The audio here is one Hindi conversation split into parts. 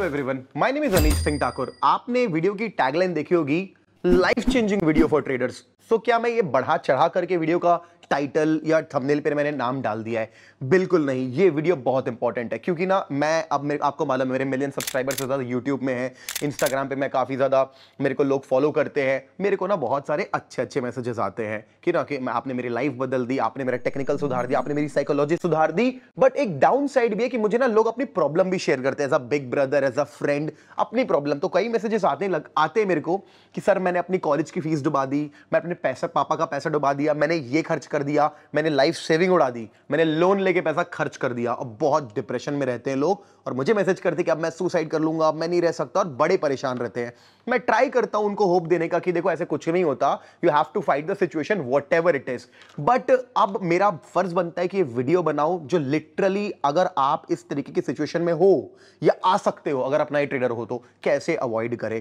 Hello everyone my name is Anish Singh Thakur आपने वीडियो की टैगलाइन देखी होगी life changing video for traders so क्या मैं ये बढ़ा चढ़ा करके वीडियो का टाइटल या थंबनेल पर मैंने नाम डाल दिया है बिल्कुल नहीं ये वीडियो बहुत इंपॉर्टेंट है क्योंकि ना मैं अब मेरे आपको मालूम मेरे मिलियन सब्सक्राइबर्स से ज़्यादा यूट्यूब में है इंस्टाग्राम पर मैं काफ़ी ज़्यादा मेरे को लोग फॉलो करते हैं मेरे को ना बहुत सारे अच्छे अच्छे मैसेजेस आते हैं कि ना कि आपने मेरी लाइफ बदल दी आपने मेरा टेक्निकल सुधार दिया आपने मेरी साइकोलॉजी सुधार दी बट एक डाउन साइड भी है कि मुझे ना लोग अपनी प्रॉब्लम भी शेयर करते हैं as a big brother as a friend अपनी प्रॉब्लम तो कई मैसेजेस आते लग आते हैं मेरे को कि सर मैंने अपनी कॉलेज की फीस डुबा दी मैं अपने पैसा पापा का पैसा डुबा दिया मैंने ये खर्च कर कर दिया मैंने लाइफ सेविंग उड़ा दी मैंने लोन लेके पैसा खर्च कर दिया और बहुत डिप्रेशन में रहते हैं लोग और मुझे मैसेज करते कि अब मैं सुसाइड कर लूंगा अब मैं नहीं रह सकता और बड़े परेशान रहते हैं मैं ट्राई करता हूं उनको होप देने का कि देखो ऐसे कुछ नहीं होता you have to fight the situation what it is but अब मेरा फर्ज बनता है कि वीडियो बनाओ जो लिटरली अगर आप इस तरीके की सिचुएशन में हो या आ सकते हो अगर अपना ही ट्रेडर हो तो कैसे अवॉइड करें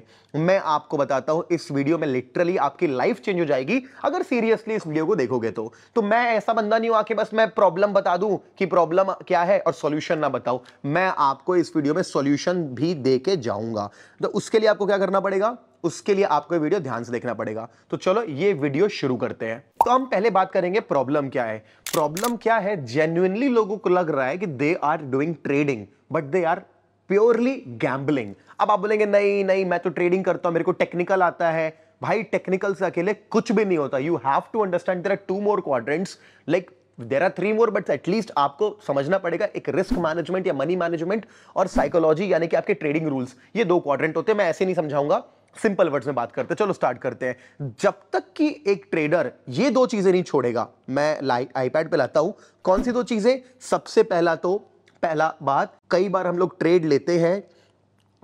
मैं आपको बताता हूं इस वीडियो में लिटरली आपकी लाइफ चेंज हो जाएगी अगर सीरियसली इस वीडियो को देखोगे तो तो मैं ऐसा बंदा नहीं हूं आके बस मैं प्रॉब्लम बता दूं कि प्रॉब्लम क्या है और सॉल्यूशन ना बताऊं मैं आपको इस वीडियो में सॉल्यूशन भी दे के जाऊंगा तो उसके लिए आपको क्या करना पड़ेगा उसके लिए आपको वीडियो ध्यान से देखना पड़ेगा तो चलो ये वीडियो शुरू करते हैं तो हम पहले बात करेंगे प्रॉब्लम क्या है प्रॉब्लम क्या है जेन्युनली लोगों को लग रहा है कि they are doing trading but they are purely gambling अब आप बोलेंगे नहीं नहीं मैं तो ट्रेडिंग करता हूं मेरे को टेक्निकल आता है भाई टेक्निकल से अकेले कुछ भी नहीं होता you have to understand there are two more quadrants like there are three more but at least आपको समझना पड़ेगा एक रिस्क मैनेजमेंट या मनी मैनेजमेंट और साइकोलॉजी यानी कि आपके ट्रेडिंग रूल्स ये दो क्वाड्रेंट होते हैं मैं ऐसे नहीं समझाऊंगा सिंपल वर्ड्स में बात करते हैं चलो स्टार्ट करते हैं जब तक कि एक ट्रेडर ये दो चीजें नहीं छोड़ेगा मैं लाइक आईपैड पे लाता हूं कौन सी दो चीजें सबसे पहला तो पहला बात कई बार हम लोग ट्रेड लेते हैं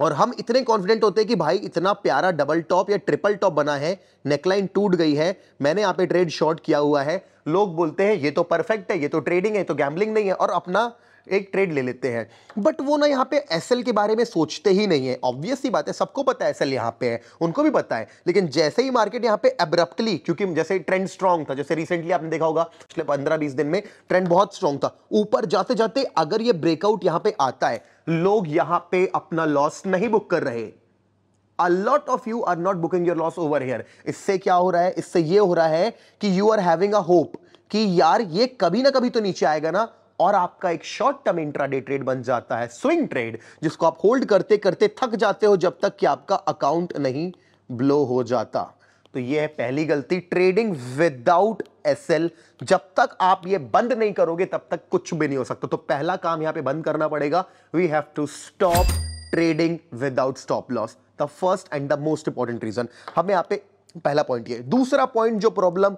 और हम इतने कॉन्फिडेंट होते हैं कि भाई इतना प्यारा डबल टॉप या ट्रिपल टॉप बना है नेकलाइन टूट गई है मैंने यहाँ पे ट्रेड शॉर्ट किया हुआ है लोग बोलते हैं ये तो परफेक्ट है ये तो ट्रेडिंग है ये तो गैम्बलिंग नहीं है और अपना एक ट्रेड ले लेते हैं बट वो ना यहाँ पे एस के बारे में सोचते ही नहीं है ऑब्वियस ही बात है सबको पता है एस एल यहाँ पे है उनको भी पता है लेकिन जैसे ही मार्केट यहाँ पे अब्रप्टली क्योंकि जैसे ट्रेंड स्ट्रॉन्ग था जैसे रिसेंटली आपने देखा होगा पिछले पंद्रह बीस दिन में ट्रेंड बहुत स्ट्रॉन्ग था ऊपर जाते जाते अगर ये ब्रेकआउट यहाँ पे आता है लोग यहाँ पे अपना लॉस नहीं बुक कर रहे A lot of you are not booking your loss over here. इससे क्या हो रहा है इससे ये हो रहा है कि you are having a hope कि यार ये कभी ना कभी तो नीचे आएगा ना और आपका एक शॉर्ट टर्म इंट्राडे ट्रेड बन जाता है स्विंग ट्रेड जिसको आप होल्ड करते करते थक जाते हो जब तक कि आपका अकाउंट नहीं ब्लो हो जाता तो यह है पहली गलती ट्रेडिंग विदाउट एसएल जब तक आप यह बंद नहीं करोगे तब तक कुछ भी नहीं हो सकता तो पहला काम यहां पे बंद करना पड़ेगा we have to stop trading without stop loss the first and the most important reason हमें यहां पे पहला पॉइंट ये दूसरा पॉइंट जो प्रॉब्लम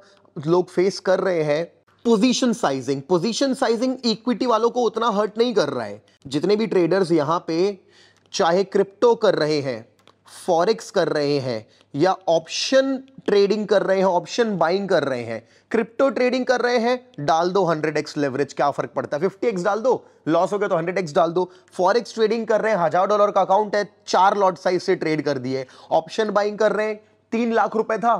लोग फेस कर रहे हैं position sizing position sizing equity वालों को उतना हर्ट नहीं कर रहा है जितने भी ट्रेडर्स यहां पे चाहे क्रिप्टो कर रहे हैं फॉरेक्स कर रहे हैं या ऑप्शन ट्रेडिंग कर रहे हैं ऑप्शन बाइंग कर रहे हैं क्रिप्टो ट्रेडिंग कर रहे हैं डाल दो एक्स लेवरेज क्या फर्क पड़ता है फिफ्टी एक्स डाल दो लॉस हो गया तो हंड्रेड एक्स डाल दो फॉरेक्स ट्रेडिंग कर रहे हैं हजार डॉलर का अकाउंट है चार लॉट साइज से ट्रेड कर दिए ऑप्शन बाइंग कर रहे हैं तीन लाख रुपए था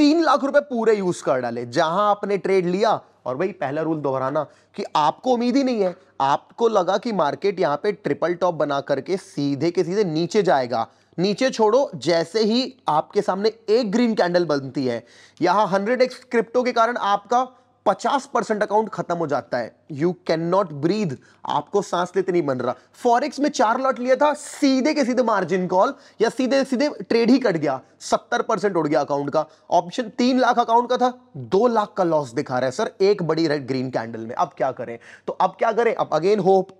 तीन लाख रुपए पूरे यूज कर डाले जहां आपने ट्रेड लिया और भाई पहला रूल दोहराना कि आपको उम्मीद ही नहीं है आपको लगा कि मार्केट यहां पे ट्रिपल टॉप बना करके सीधे के सीधे नीचे जाएगा नीचे छोड़ो जैसे ही आपके सामने एक ग्रीन कैंडल बनती है यहां हंड्रेड एक्स क्रिप्टो के कारण आपका पचास परसेंट अकाउंट खत्म हो जाता है यू कैन नॉट ब्रीद आपको सांस लेते नहीं बन रहा फॉरेक्स में चार लॉट लिया था सीधे के सीधे मार्जिन कॉल या सीधे सीधे ट्रेड ही कट गया सत्तर परसेंट उड़ गया अकाउंट का ऑप्शन तीन लाख अकाउंट का था दो लाख का लॉस दिखा रहा है सर एक बड़ी रेड ग्रीन कैंडल में अब क्या करें तो अब क्या करें अब अगेन होप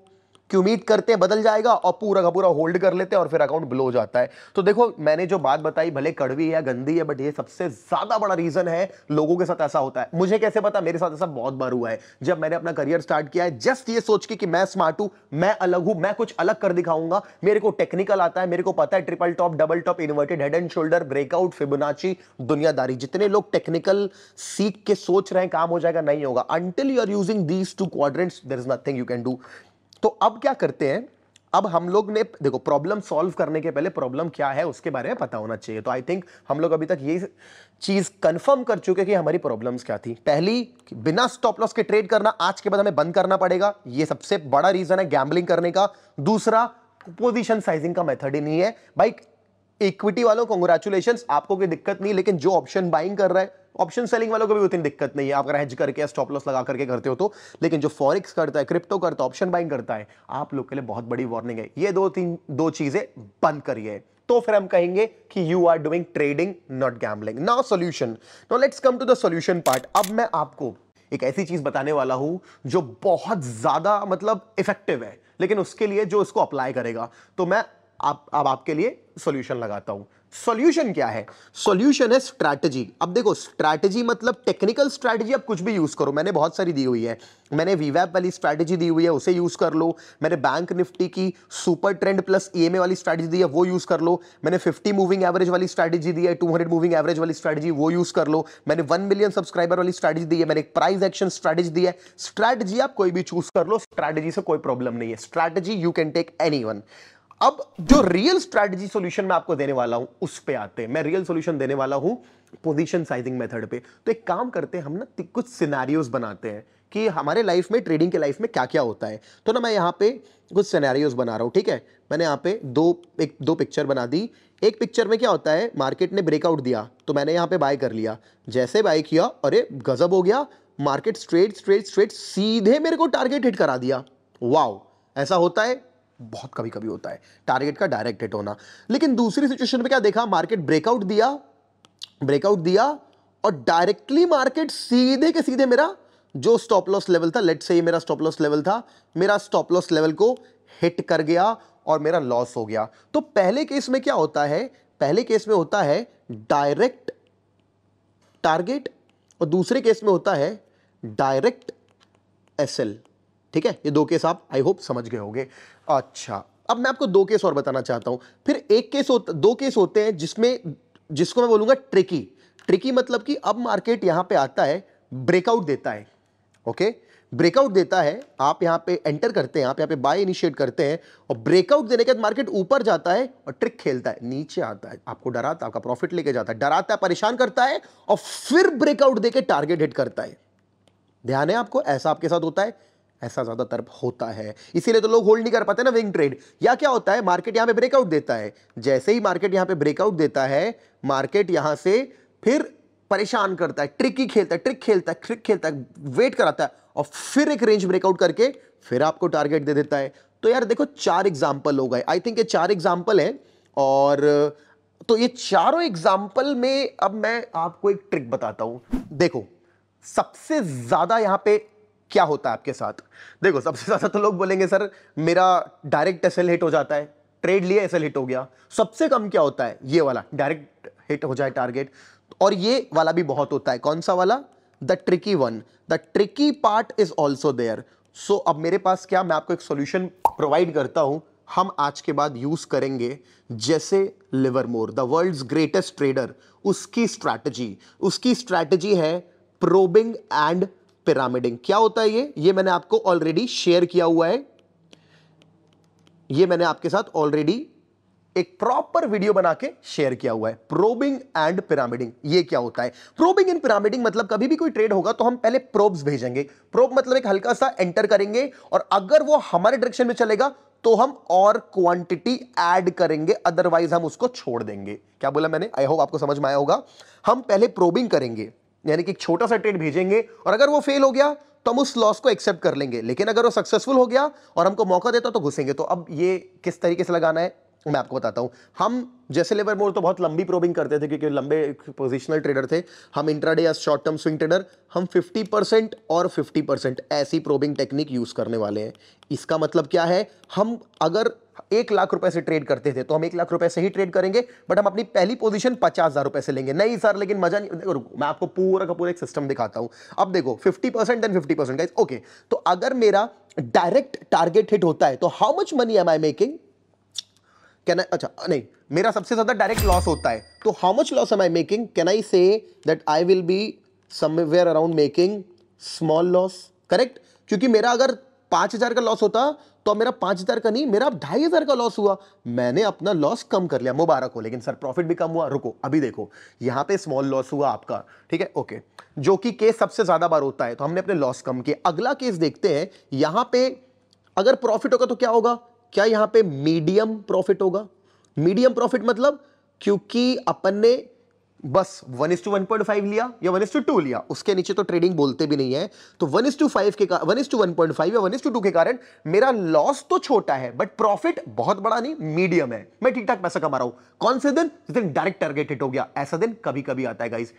कि उम्मीद करते हैं बदल जाएगा और पूरा का पूरा होल्ड कर लेते हैं और फिर अकाउंट ब्लो हो जाता है तो देखो मैंने जो बात बताई भले कड़वी है गंदी है बट ये सबसे ज्यादा बड़ा रीजन है लोगों के साथ ऐसा होता है मुझे कैसे पता मेरे साथ ऐसा बहुत बार हुआ है जब मैंने अपना करियर स्टार्ट किया है जस्ट ये सोच के कि मैं स्मार्ट हूं मैं अलग हूं मैं कुछ अलग कर दिखाऊंगा मेरे को टेक्निकल आता है मेरे को पता है triple top double top inverted head and shoulder breakout Fibonacci दुनियादारी जितने लोग टेक्निकल सीख के सोच रहे हैं काम हो जाएगा नहीं होगा until you are using these two quadrants there is nothing you can do तो अब क्या करते हैं अब हम लोग ने देखो प्रॉब्लम सॉल्व करने के पहले प्रॉब्लम क्या है उसके बारे में पता होना चाहिए तो आई थिंक हम लोग अभी तक ये चीज़ कंफर्म कर चुके कि हमारी प्रॉब्लम्स क्या थी पहली बिना स्टॉप लॉस के ट्रेड करना आज के बाद हमें बंद करना पड़ेगा ये सबसे बड़ा रीज़न है गैम्बलिंग करने का दूसरा पोजिशन साइजिंग का मेथड ही नहीं है भाई इक्विटी वालों कॉन्ग्रेचुलेशन आपको कोई दिक्कत नहीं लेकिन जो ऑप्शन बाइंग कर रहा है ऑप्शन सेलिंग वालों को भी उतनी दिक्कत नहीं है आप अगर हेज करके स्टॉप लॉस लगा करके करते हो तो लेकिन जो फॉरिक्स करता है क्रिप्टो करता है ऑप्शन बाइंग करता है आप लोग के लिए बहुत बड़ी वार्निंग है ये दो तीन दो चीजें बंद करिए तो फिर हम कहेंगे कि you are doing trading not gambling now solution no let's come to the solution part अब मैं आपको एक ऐसी चीज बताने वाला हूं जो बहुत ज्यादा मतलब इफेक्टिव है लेकिन उसके लिए जो इसको अप्लाई करेगा तो मैं आप अब आपके लिए सॉल्यूशन लगाता हूं सॉल्यूशन क्या है सॉल्यूशन है स्ट्रैटेजी अब देखो स्ट्रैटेजी मतलब टेक्निकल स्ट्रैटेजी आप कुछ भी यूज़ करो मैंने बहुत सारी दी हुई है मैंने वीवैप वाली स्ट्रैटेजी दी हुई है उसे यूज़ कर लो मैंने बैंक निफ्टी की सुपर ट्रेंड प्लस ई वाली स्ट्रैटेजी दी है वो यूज़ कर लो मैंने 50 मूविंग एवरेज वाली स्ट्रैटेजी दी है 200 मूविंग एवरेज वाली स्ट्रैटेजी वो यूज़ कर लो मैंने 1 मिलियन सब्सक्राइबर वाली स्ट्रैटेजी दी है मैंने एक प्राइस एक्शन स्ट्रैटेजी दी है स्ट्रैटेजी आप कोई भी चूज़ कर लो स्ट्रैटेजी से कोई प्रॉब्लम नहीं है strategy you can take any अब जो रियल स्ट्रेटजी सॉल्यूशन मैं आपको देने वाला हूं उस पे आते हैं मैं रियल सॉल्यूशन देने वाला हूं पोजीशन साइजिंग मेथड पे तो एक काम करते हैं हम ना कुछ सिनेरियोस बनाते हैं कि हमारे लाइफ में ट्रेडिंग के लाइफ में क्या क्या होता है तो ना मैं यहाँ पे कुछ सिनेरियोस बना रहा हूँ ठीक है मैंने यहाँ पे दो एक दो पिक्चर बना दी एक पिक्चर में क्या होता है मार्केट ने ब्रेकआउट दिया तो मैंने यहाँ पे बाय कर लिया जैसे बाय किया अरे गजब हो गया मार्केट स्ट्रेट स्ट्रेट स्ट्रेट सीधे मेरे को टारगेट हिट करा दिया वाओ ऐसा होता है बहुत कभी कभी होता है टारगेट का डायरेक्ट हिट होना लेकिन दूसरी सिचुएशन में क्या देखा मार्केट ब्रेकआउट दिया ब्रेकआउट दिया और डायरेक्टली मार्केट सीधे के सीधे मेरा जो स्टॉप लॉस लेवल था लेट से ये मेरा स्टॉप लॉस लेवल था मेरा स्टॉप लॉस लेवल को हिट कर गया और मेरा लॉस हो गया तो पहले केस में क्या होता है पहले केस में होता है डायरेक्ट टारगेट और दूसरे केस में होता है डायरेक्ट एसएल ठीक है ये दो केस आप आई होप समझ गए होंगे अच्छा अब मैं आपको दो केस और बताना चाहता हूं फिर एक केस होता दो केस होते हैं जिसमें जिसको मैं बोलूंगा ट्रिकी ट्रिकी मतलब कि अब मार्केट यहां पे आता है ब्रेकआउट देता है ओके ब्रेकआउट देता है आप यहां पे एंटर करते हैं आप यहां पे बाय इनिशिएट करते हैं और ब्रेकआउट देने के बाद मार्केट ऊपर जाता है और ट्रिक खेलता है नीचे आता है आपको डराता है आपका प्रॉफिट लेके जाता है डराता है परेशान करता है और फिर ब्रेकआउट देकर टारगेट हिट करता है ध्यान है आपको ऐसा आपके साथ होता है ऐसा ज़्यादातर होता है इसीलिए तो लोग होल्ड नहीं कर पाते ना विंग ट्रेड या क्या होता है मार्केट यहां पे ब्रेकआउट देता है जैसे ही मार्केट यहां पे ब्रेकआउट देता है मार्केट यहां से फिर परेशान करता है ट्रिक ही खेलता है ट्रिक खेलता है ट्रिक खेलता है वेट कराता है और फिर एक रेंज ब्रेकआउट करके फिर आपको टारगेट दे देता है तो यार देखो चार एग्जाम्पल हो गए आई थिंक ये चार एग्जाम्पल है और तो ये चारों एग्जाम्पल में अब मैं आपको एक ट्रिक बताता हूं देखो सबसे ज़्यादा यहां पे क्या होता है आपके साथ देखो सबसे ज़्यादा तो लोग बोलेंगे सर मेरा डायरेक्ट एस हिट हो जाता है ट्रेड लिए एस हिट हो गया सबसे कम क्या होता है ये वाला डायरेक्ट हिट हो जाए टारगेट और ये वाला भी बहुत होता है कौन सा वाला the tricky one the tricky part is also there so अब मेरे पास क्या मैं आपको एक सोल्यूशन प्रोवाइड करता हूं हम आज के बाद यूज करेंगे जैसे Livermore the world greatest trader उसकी स्ट्रैटेजी उसकी स्ट्रैटेजी है प्रोबिंग एंड पिरामिडिंग क्या होता है ये ये मैंने आपको ऑलरेडी शेयर किया हुआ है ये मैंने आपके साथ ऑलरेडी एक प्रॉपर वीडियो बना के शेयर किया हुआ है प्रोबिंग एंड पिरामिडिंग ये क्या होता है प्रोबिंग एंड पिरामिडिंग मतलब कभी भी कोई ट्रेड होगा तो हम पहले प्रोब्स भेजेंगे प्रोब मतलब एक हल्का सा एंटर करेंगे और अगर वो हमारे डायरेक्शन में चलेगा तो हम और क्वांटिटी ऐड करेंगे अदरवाइज हम उसको छोड़ देंगे क्या बोला मैंने आई होप आपको समझ में आया होगा हम पहले प्रोबिंग करेंगे यानी कि एक छोटा सा ट्रेड भेजेंगे और अगर वो फेल हो गया तो हम उस लॉस को एक्सेप्ट कर लेंगे लेकिन अगर वो सक्सेसफुल हो गया और हमको मौका देता तो घुसेंगे तो अब ये किस तरीके से लगाना है मैं आपको बताता हूँ हम जैसे लेबर मोर तो बहुत लंबी प्रोबिंग करते थे क्योंकि लंबे पोजिशनल ट्रेडर थे हम इंट्राडे या शॉर्ट टर्म स्विंग ट्रेडर हम 50 परसेंट और 50 परसेंट ऐसी प्रोबिंग टेक्निक यूज़ करने वाले हैं इसका मतलब क्या है हम अगर एक लाख रुपए से ट्रेड करते थे तो हम एक लाख रुपए से ही ट्रेड करेंगे बट हम अपनी पहली पोजीशन पचास हजार रुपए से लेंगे नहीं सर लेकिन मजा नहीं देखो मैं आपको पूरा का पूरा एक सिस्टम दिखाता हूं अब देखो fifty percent then fifty percent guys okay तो अगर मेरा डायरेक्ट टारगेट हिट होता है तो how much money am I making can I अच्छा नहीं मेरा सबसे ज्यादा डायरेक्ट लॉस होता है तो how much loss am I making can I say that I will be somewhere around making small loss correct क्योंकि मेरा अगर पांच हजार का लॉस होता तो मेरा पांच हजार का नहीं मेरा ढाई हजार का लॉस हुआ मैंने अपना लॉस कम कर लिया मुबारक हो लेकिन सर प्रॉफिट भी कम हुआ रुको अभी देखो यहां पे स्मॉल लॉस हुआ आपका ठीक है ओके जो कि केस सबसे ज्यादा बार होता है तो हमने अपने लॉस कम किए अगला केस देखते हैं यहां पर अगर प्रॉफिट होगा तो क्या होगा क्या यहां पर मीडियम प्रॉफिट होगा मीडियम प्रॉफिट मतलब क्योंकि अपन ने बस one is to one point five लिया या वन इज टू टू लिया उसके नीचे तो ट्रेडिंग बोलते भी नहीं है तो वन इज टू फाइव के one is to one point five या वन इज टू टू के कारण मेरा लॉस तो छोटा है बट प्रॉफिट बहुत बड़ा नहीं मीडियम है मैं ठीक ठाक पैसा कमा रहा हूं कौन से दिन जिस दिन डायरेक्ट टारगेट हिट हो गया ऐसा दिन कभी कभी आता है गाइज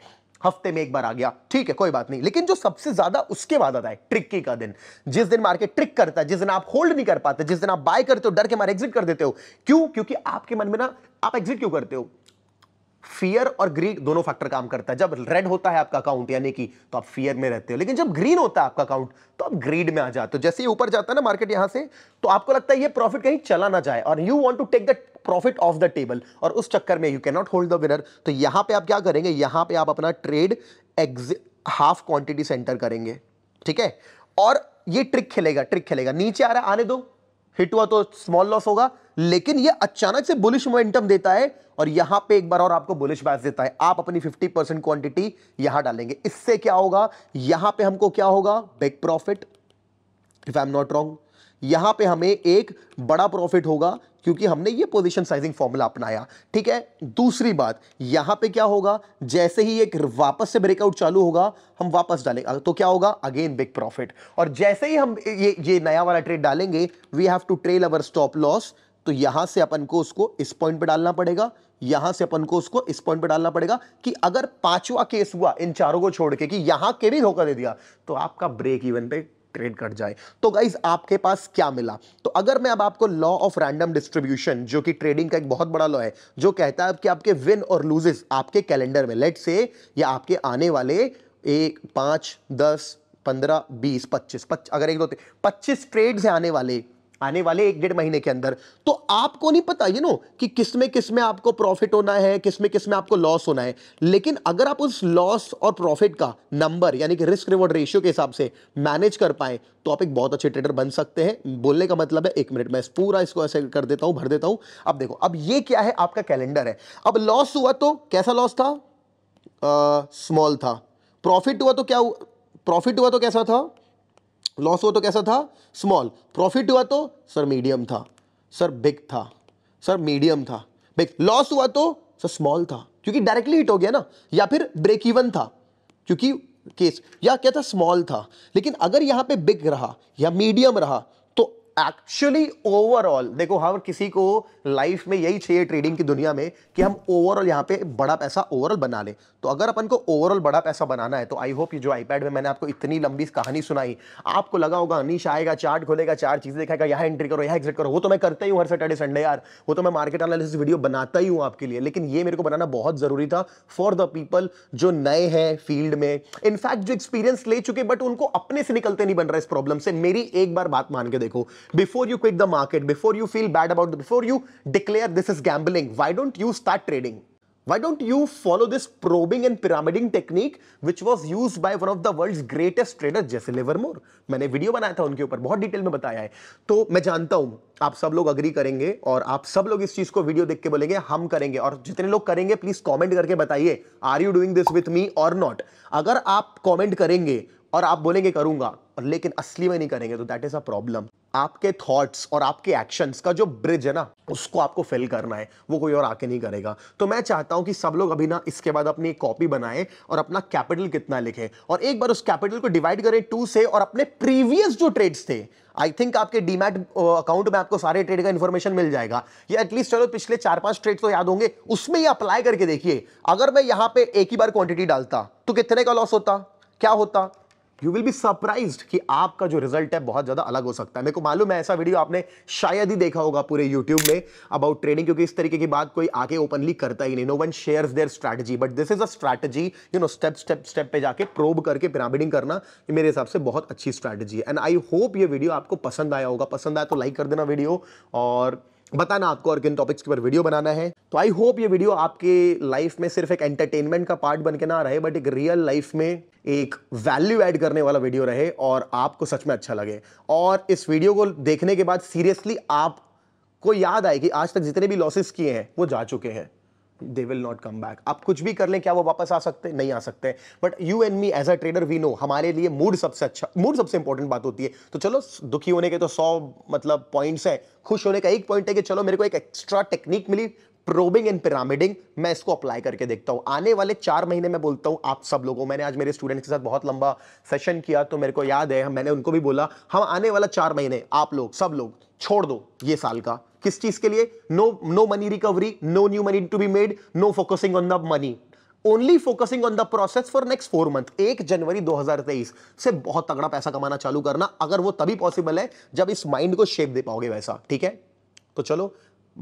हफ्ते में एक बार आ गया ठीक है कोई बात नहीं लेकिन जो सबसे ज्यादा उसके बाद आता है ट्रिकी का दिन जिस दिन मार्केट ट्रिक करता है जिस दिन आप होल्ड नहीं कर पाते जिस दिन आप बाय करते हो डर के मारे एग्जिट कर देते हो क्यों क्योंकि आपके मन में ना आप एग्जिट क्यों करते हो फियर और ग्रीड दोनों फैक्टर काम करता है जब रेड होता है आपका अकाउंट यानी कि तो आप फियर में रहते हो लेकिन जब ग्रीन होता है आपका अकाउंट तो आप ग्रीड में आ जाते हो जैसे ही ऊपर जाता है ना मार्केट यहां से तो आपको लगता है ये प्रॉफिट कहीं चला ना जाए और you want to take the profit off the table और उस चक्कर में you can not hold the winner तो यहां पर आप क्या करेंगे यहां पर आप अपना trade exit half quantity centre करेंगे ठीक है और ये ट्रिक खेलेगा ट्रिक खेलेगा नीचे आ रहा आने दो हिट हुआ तो स्मॉल लॉस होगा लेकिन ये अचानक से बुलिश मोमेंटम देता है और यहां पे एक बार और आपको बुलिश बैस देता है आप अपनी 50 परसेंट क्वांटिटी यहां डालेंगे इससे क्या होगा यहां पे हमको क्या होगा big profit if I am not wrong यहां पे हमें एक बड़ा प्रॉफिट होगा क्योंकि हमने ये पोजीशन साइजिंग फॉर्मूला अपनाया ठीक है दूसरी बात यहां पे क्या होगा जैसे ही एक वापस से ब्रेकआउट चालू होगा हम वापस डालेंगे तो क्या होगा अगेन बिग प्रॉफिट और जैसे ही हम ये ये नया वाला ट्रेड डालेंगे we have to trail our stop loss तो यहां से अपन को उसको इस पॉइंट पे डालना पड़ेगा यहां से अपन को उसको इस पॉइंट पे डालना पड़ेगा कि अगर पांचवा केस हुआ इन चारों को छोड़ के कि यहां के भी धोखा दे दिया तो आपका ब्रेक इवन पे ट्रेड कट जाए तो गाइज आपके पास क्या मिला तो अगर मैं अब आपको लॉ ऑफ रैंडम डिस्ट्रीब्यूशन जो कि ट्रेडिंग का एक बहुत बड़ा लॉ है जो कहता है कि आपके विन और लूजेस आपके कैलेंडर में लेट से या आपके आने वाले एक पांच दस पंद्रह बीस पच्चीस पच्चीस अगर एक दो पच्चीस ट्रेड्स हैं आने वाले आने वाले एक डेढ़ महीने के अंदर तो आपको नहीं पता यू नो कि किस में आपको प्रॉफिट होना है किसमें किसमें किस में आपको लॉस होना है लेकिन अगर आप उस लॉस और प्रॉफिट का नंबर यानी कि रिस्क रिवॉर्ड रेशियो के हिसाब से मैनेज कर पाए तो आप एक बहुत अच्छे ट्रेडर बन सकते हैं बोलने का मतलब है एक मिनट मैं पूरा इसको ऐसे कर देता हूं भर देता हूं अब देखो अब ये क्या है आपका कैलेंडर है अब लॉस हुआ तो कैसा लॉस था स्मॉल था प्रॉफिट हुआ तो क्या हुआ प्रॉफिट हुआ तो कैसा था लॉस हुआ तो कैसा था स्मॉल प्रॉफिट हुआ तो सर मीडियम था सर बिग था सर मीडियम था बिग लॉस हुआ तो सर स्मॉल था क्योंकि डायरेक्टली हिट हो गया ना या फिर ब्रेक इवन था क्योंकि केस या क्या था स्मॉल था लेकिन अगर यहां पे बिग रहा या मीडियम रहा एक्चुअली ओवरऑल देखो हम किसी को लाइफ में यही चाहिए ट्रेडिंग की दुनिया में कि हम ओवरऑल यहाँ पे बड़ा पैसा ओवरऑल बना लें तो अगर अपन को ओवरऑल बड़ा पैसा बनाना है तो आई होप ये जो आईपैड में मैंने आपको इतनी लंबी कहानी सुनाई आपको लगा होगा अनिश आएगा चार्ट खोलेगा चार चीज़ें दिखाएगा यहाँ एंट्री करो यहाँ एग्जिट करो वो तो मैं करता ही हूँ हर सैटरडे संडे यार वो तो मैं मार्केट एनालिसिस वीडियो बनाता ही हूँ आपके लिए लेकिन ये मेरे को बनाना बहुत ज़रूरी था फॉर द पीपल जो नए हैं फील्ड में इनफैक्ट जो एक्सपीरियंस ले चुके बट उनको अपने से निकलते नहीं बन रहा इस प्रॉब्लम से मेरी एक बार बात मान के देखो before you quit the market, before you feel bad about it, before you declare this is gambling, why don't you start trading? Why don't you follow this probing and pyramiding technique which was used by one of the world's greatest traders जैसे लिवरमोर मैंने वीडियो बनाया था उनके ऊपर बहुत डिटेल में बताया है तो मैं जानता हूं आप सब लोग अग्री करेंगे और आप सब लोग इस चीज को वीडियो देख के बोलेंगे हम करेंगे और जितने लोग करेंगे प्लीज कमेंट करके बताइए are you doing this with me और नॉट अगर आप कॉमेंट करेंगे और आप बोलेंगे करूंगा और लेकिन असली में नहीं करेंगे तो दैट इज अ प्रॉब्लम आपके थॉट्स और आपके एक्शंस का जो ब्रिज है ना उसको आपको फिल करना है वो कोई और आके नहीं करेगा तो मैं चाहता हूं कि सब लोग अभी ना इसके बाद अपनी कॉपी बनाएं और अपना कैपिटल कितना लिखें और एक बार उस कैपिटल को डिवाइड करें टू से और अपने प्रीवियस जो ट्रेड्स थे आई थिंक आपके डीमैट अकाउंट में आपको सारे ट्रेड का इन्फॉर्मेशन मिल जाएगा या एटलीस्ट चलो पिछले चार पांच ट्रेड तो याद होंगे उसमें ये अप्लाई करके देखिए अगर मैं यहाँ पे एक ही बार क्वांटिटी डालता तो कितने का लॉस होता क्या होता यू विल बी सरप्राइज कि आपका जो रिजल्ट है बहुत ज़्यादा अलग हो सकता है मेरे को मालूम है ऐसा वीडियो आपने शायद ही देखा होगा पूरे यूट्यूब में अबाउट ट्रेडिंग क्योंकि इस तरीके की बात कोई आगे ओपनली करता ही नहीं no one share their strategy but this is a strategy you know step step step पे जाके प्रोब करके पिरामिडिंग करना ये मेरे हिसाब से बहुत अच्छी स्ट्रैटेजी है एंड आई होप ये वीडियो आपको पसंद आया होगा पसंद आया तो लाइक कर देना वीडियो और बताना आपको और किन टॉपिक्स के ऊपर वीडियो बनाना है तो आई होप ये वीडियो आपके लाइफ में सिर्फ एक एंटरटेनमेंट का पार्ट बन के ना रहे बट एक रियल लाइफ में एक वैल्यू ऐड करने वाला वीडियो रहे और आपको सच में अच्छा लगे और इस वीडियो को देखने के बाद सीरियसली आपको याद आए कि आज तक जितने भी लॉसेस किए हैं वो जा चुके हैं they will not come back आप कुछ भी कर ले क्या वो वापस आ सकते नहीं आ सकते but you and me as a trader we know हमारे लिए मूड सबसे अच्छा मूड सबसे इंपॉर्टेंट बात होती है तो चलो दुखी होने के तो सौ मतलब पॉइंट्स हैं खुश होने का एक पॉइंट है कि चलो मेरे को एक एक्स्ट्रा टेक्निक मिली प्रोबिंग एंड पिरामिडिंग मैं इसको अप्लाई करके देखता हूँ आने वाले चार महीने में बोलता हूँ आप सब लोगों मैंने आज मेरे स्टूडेंट्स के साथ बहुत लंबा सेशन किया तो मेरे को याद है मैंने उनको भी बोला हम आने वाला चार महीने आप लोग सब लोग छोड़ दो ये साल का किस चीज के लिए no no money recovery no new money to be made no focusing on the money only focusing on the process for next four month एक जनवरी 2023 से बहुत तगड़ा पैसा कमाना चालू करना अगर वो तभी पॉसिबल है जब इस माइंड को शेप दे पाओगे वैसा ठीक है तो चलो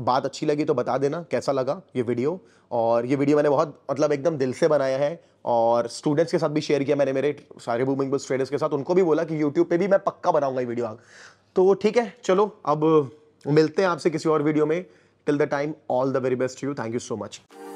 बात अच्छी लगी तो बता देना कैसा लगा ये वीडियो और ये वीडियो मैंने बहुत मतलब एकदम दिल से बनाया है और स्टूडेंट्स के साथ भी शेयर किया मैंने मेरे सारे बुमिंग बुस ट्रेडर्स के साथ उनको भी बोला कि यूट्यूब पे भी मैं पक्का बनाऊंगा ये वीडियो तो ठीक है चलो अब मिलते हैं आपसे किसी और वीडियो में till the time all the very best you thank you so much